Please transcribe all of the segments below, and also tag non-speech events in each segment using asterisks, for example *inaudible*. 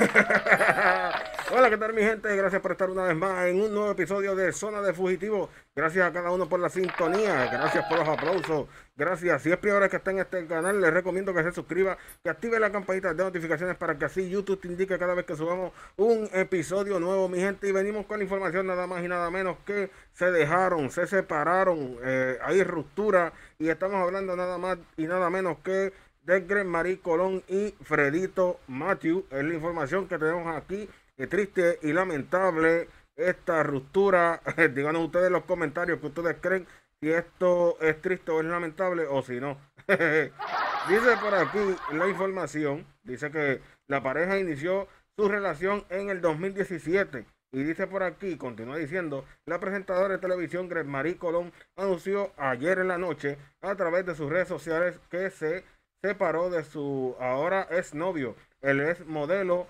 *laughs* Hola, ¿qué tal mi gente? Gracias por estar una vez más en un nuevo episodio de Zona de fugitivo Gracias a cada uno por la sintonía, gracias por los aplausos, gracias. Si es primera que está en este canal, les recomiendo que se suscriba, que active la campanita de notificaciones para que así YouTube te indique cada vez que subamos un episodio nuevo, mi gente. Y venimos con la información nada más y nada menos que se dejaron, se separaron, eh, hay ruptura y estamos hablando nada más y nada menos que Greg Marie Colón y Fredito Matthew. Es la información que tenemos aquí. Es triste y lamentable esta ruptura. *laughs* Díganos ustedes en los comentarios que ustedes creen si esto es triste o es lamentable o si no. *laughs* dice por aquí la información. Dice que la pareja inició su relación en el 2017. Y dice por aquí, continúa diciendo, la presentadora de televisión Greg Marie Colón anunció ayer en la noche a través de sus redes sociales que se separó de su ahora ex novio, eh, el ex modelo,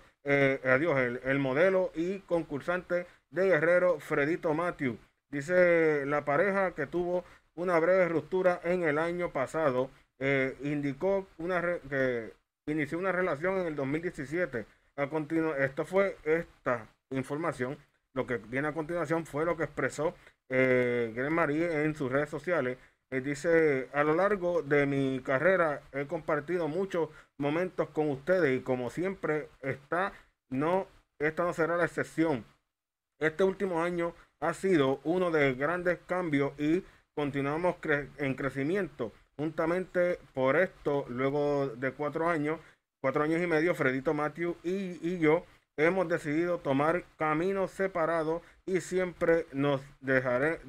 adiós, el, modelo y concursante de Guerrero Fredito Matthew. Dice la pareja que tuvo una breve ruptura en el año pasado, eh, indicó una que inició una relación en el 2017. A continuo, esto fue esta información. Lo que viene a continuación fue lo que expresó eh, Greg Marie en sus redes sociales dice, a lo largo de mi carrera he compartido muchos momentos con ustedes y como siempre está, no, esta no será la excepción. Este último año ha sido uno de grandes cambios y continuamos en crecimiento. Juntamente por esto, luego de cuatro años, cuatro años y medio, Fredito Matthew y, y yo hemos decidido tomar caminos separados y siempre nos dejaré,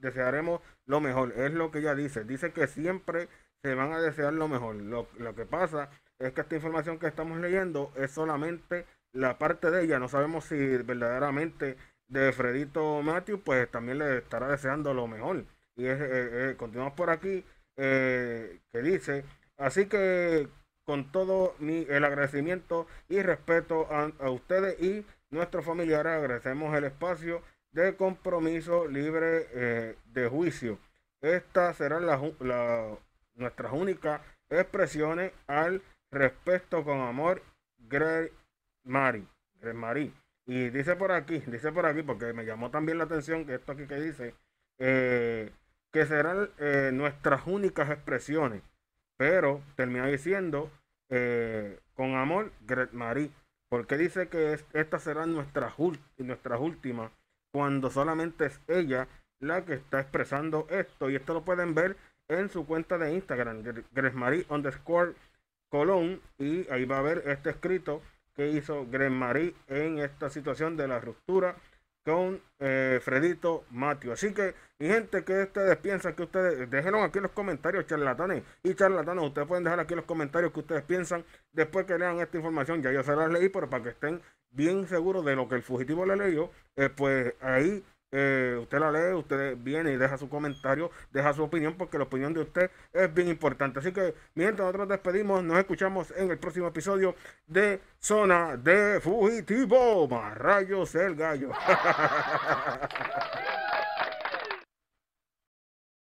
desearemos lo mejor. Es lo que ella dice. Dice que siempre se van a desear lo mejor. Lo, que pasa es que esta información que estamos leyendo es solamente la parte de ella. No sabemos si verdaderamente de Fredito Matthew, pues también le estará deseando lo mejor. Y es, eh, eh, continuamos por aquí, eh, que dice, así que con todo mi, el agradecimiento y respeto a, ustedes y nuestros familiares. Agradecemos el espacio de compromiso libre eh, de juicio. Estas serán nuestras únicas expresiones al respeto con amor, Greg Mari. Greg Y dice por aquí, dice por aquí, porque me llamó también la atención que esto aquí que dice, eh, que serán eh, nuestras únicas expresiones pero termina diciendo eh, con amor, Gret porque dice que es, estas serán nuestras, nuestras últimas, cuando solamente es ella la que está expresando esto, y esto lo pueden ver en su cuenta de Instagram, Gret underscore Colón, y ahí va a ver este escrito que hizo Gret en esta situación de la ruptura con eh, Fredito Matio. Así que, mi gente, que ustedes piensan que ustedes? Déjenos aquí los comentarios, charlatanes y charlatanes. Ustedes pueden dejar aquí los comentarios que ustedes piensan después que lean esta información. Ya yo se las leí, pero para que estén bien seguros de lo que el fugitivo le leyó, eh, pues ahí eh, usted la lee, usted viene y deja su comentario, deja su opinión, porque la opinión de usted es bien importante. Así que, mientras nosotros despedimos, nos escuchamos en el próximo episodio de Zona de Fugitivo. Rayos el gallo. *laughs*